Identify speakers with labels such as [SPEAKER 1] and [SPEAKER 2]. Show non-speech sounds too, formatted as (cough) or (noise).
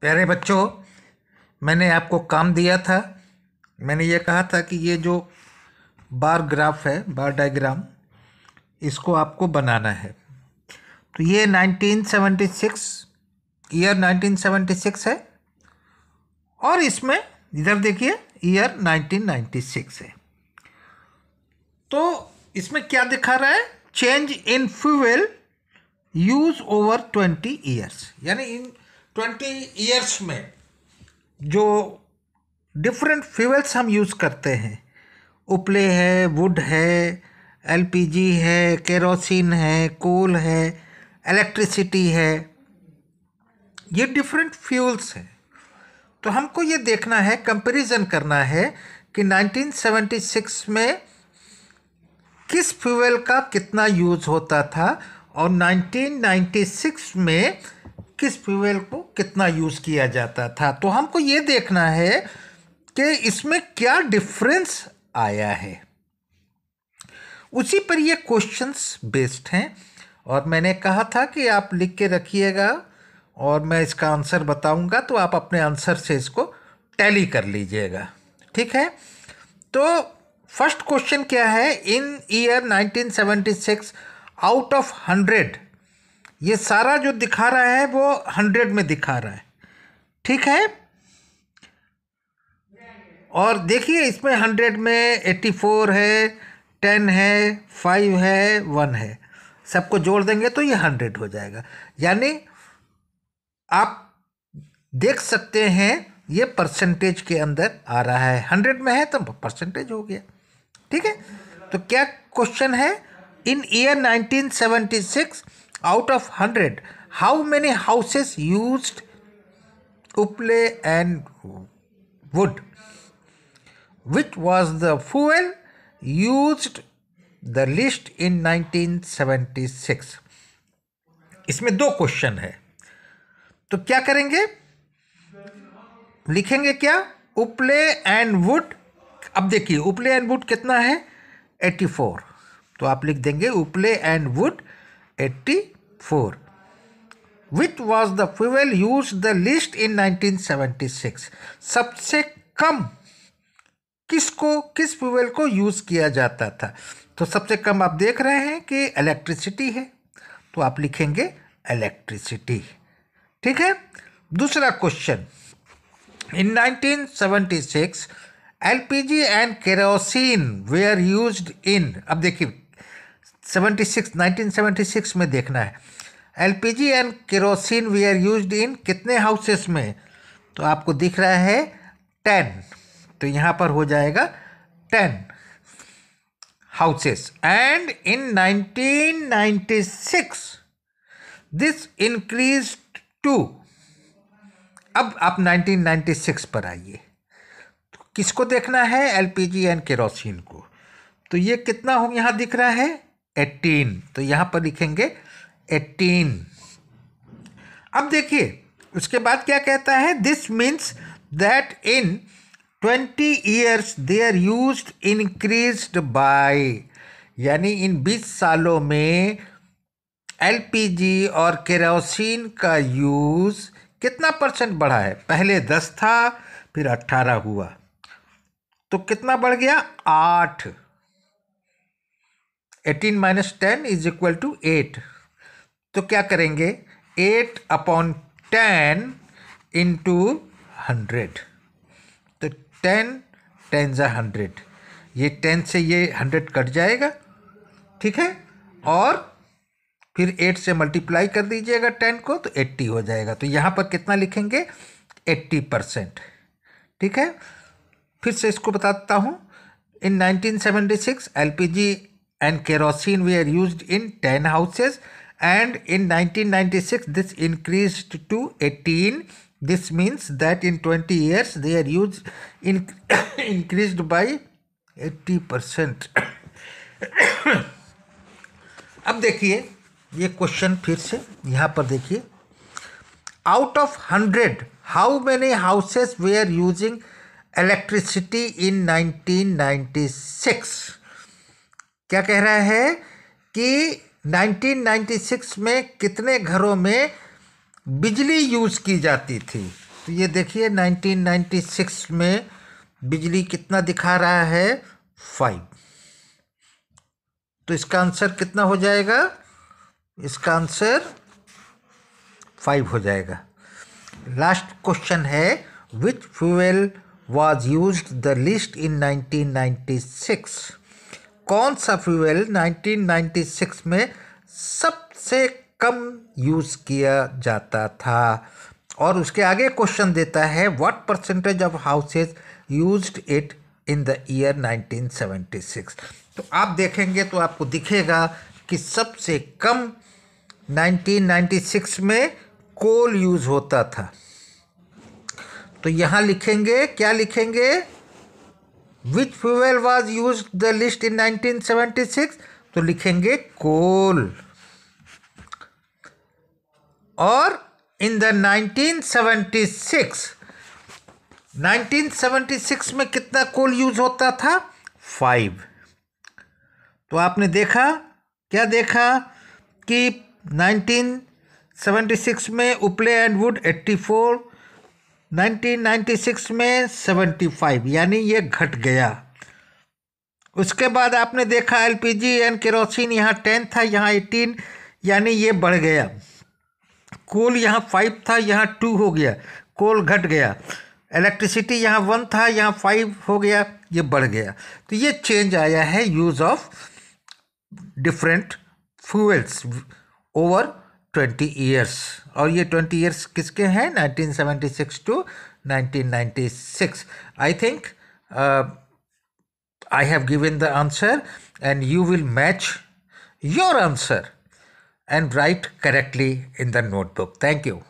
[SPEAKER 1] प्यारे बच्चों मैंने आपको काम दिया था मैंने ये कहा था कि ये जो बार ग्राफ है बार डायग्राम इसको आपको बनाना है तो ये 1976 ईयर 1976 है और इसमें इधर देखिए ईयर 1996 है तो इसमें क्या दिखा रहा है change in fuel use over twenty years यानी इन ट्वेंटी ईयर्स में जो डिफरेंट फ्यूल्स हम यूज़ करते हैं उपले है वुड है एलपीजी है केरोसिन है कोल है इलेक्ट्रिसिटी है ये डिफरेंट फ्यूल्स हैं तो हमको ये देखना है कंपैरिजन करना है कि 1976 में किस फ्यूल का कितना यूज़ होता था और 1996 में किस फ्यूल को कितना यूज़ किया जाता था तो हमको ये देखना है कि इसमें क्या डिफरेंस आया है उसी पर ये क्वेश्चंस बेस्ड हैं और मैंने कहा था कि आप लिख के रखिएगा और मैं इसका आंसर बताऊंगा तो आप अपने आंसर से इसको टैली कर लीजिएगा ठीक है तो फर्स्ट क्वेश्चन क्या है in year 1976 out of hundred ये सारा जो दिखा रहा है वो हंड्रेड में दिखा रहा है ठीक है और देखिए इसमें हंड्रेड में एट्टी फोर है टेन है फाइव है वन है सबको जोड़ देंगे तो ये हंड्रेड हो जाएगा यानी आप देख सकते हैं ये परसेंटेज के अंदर आ रहा है हंड्रेड में है तो परसेंटेज हो गया ठीक है तो क्या क्वेश्चन है in year nineteen six out of 100 how many houses used uple and wood which was the fuel used the list in 1976 इसमें दो क्वेश्चन है तो क्या करेंगे लिखेंगे क्या उपले एंड वुड अब देखिए उपले एंड वुड कितना है 84 तो आप लिख देंगे उपले and wood 1984 which was the fuel use the least in 1976 सबसे कम किसको किस फ्यूल को यूज़ किया जाता था तो सबसे कम आप देख रहे हैं कि इलेक्ट्रिसिटी है तो आप लिखेंगे इलेक्ट्रिसिटी ठीक है दूसरा question in 1976 LPG and kerosene were used in अब देखिए सेवेंटी 1976 में देखना है LPG and kerosene we are use in कितने हाउसेस में तो आपको दिख रहा है टेन तो यहाँ पर हो जाएगा ten in nineteen ninety 1996 this increase to अब आप 1996 पर आइए तो किसको देखना है एलपीजी एंड केरोसिन को तो ये कितना हो यहाँ दिख रहा है एटीन तो यहाँ पर लिखेंगे एटीन अब देखिए उसके बाद क्या कहता है this means that in twenty years they are use increase by यानी इन बीस सालों में एलपीजी और केरोसिन का यूज़ कितना परसेंट बढ़ा है पहले दस था फिर अट्ठारह हुआ तो कितना बढ़ गया आठ eighteen minus ten is equal to eight तो क्या करेंगे eight upon ten into hundred तो टेन टेन ज़ा हंड्रेड ये टेन से ये हंड्रेड कट जाएगा ठीक है और फिर एट से मल्टीप्लाई कर दीजिएगा टेन को तो एट्टी हो जाएगा तो यहाँ पर कितना लिखेंगे एट्टी परसेंट ठीक है फिर से इसको बताता हूँ in 1976 LPG and kerosene were used in 10 houses and in 1996 this increased to 18 this means that in 20 years their use in (coughs) increased by 80 percent. (coughs) अब देखिए ये क्वेश्चन फिर से यहाँ पर देखिए out of hundred how many houses were using electricity in 1996 क्या कह रहा है कि 1996 में कितने घरों में बिजली यूज़ की जाती थी तो ये देखिए 1996 में बिजली कितना दिखा रहा है फाइव तो इसका आंसर कितना हो जाएगा इसका आंसर फाइव हो जाएगा लास्ट क्वेश्चन है which fuel was use the least in 1996 कौन सा फ्यूल 1996 में सबसे कम यूज़ किया जाता था और उसके आगे क्वेश्चन देता है what percentage of houses used it in the year 1976 तो आप देखेंगे तो आपको दिखेगा कि सबसे कम 1996 में कोल यूज़ होता था तो यहाँ लिखेंगे क्या लिखेंगे which fuel was use the least in 1976 तो लिखेंगे कोल और इन द 1976 1976 में कितना कोल यूज होता था फाइव तो आपने देखा क्या देखा कि 1976 में उपले एंड वुड 84 1996 में 75 यानी ये घट गया उसके बाद आपने देखा एलपीजी एंड केरोसिन यहाँ टेन था यहाँ एटीन यानी ये बढ़ गया कोल यहाँ फाइव था यहाँ टू हो गया कोल घट गया इलेक्ट्रिसिटी यहाँ वन था यहाँ फाइव हो गया ये बढ़ गया तो ये चेंज आया है use of different fuels over twenty years और ये ट्वेंटी ईयर्स किसके हैं nineteen seventy six to nineteen ninety six I think I have given the answer and you will match your answer and write correctly in the notebook thank you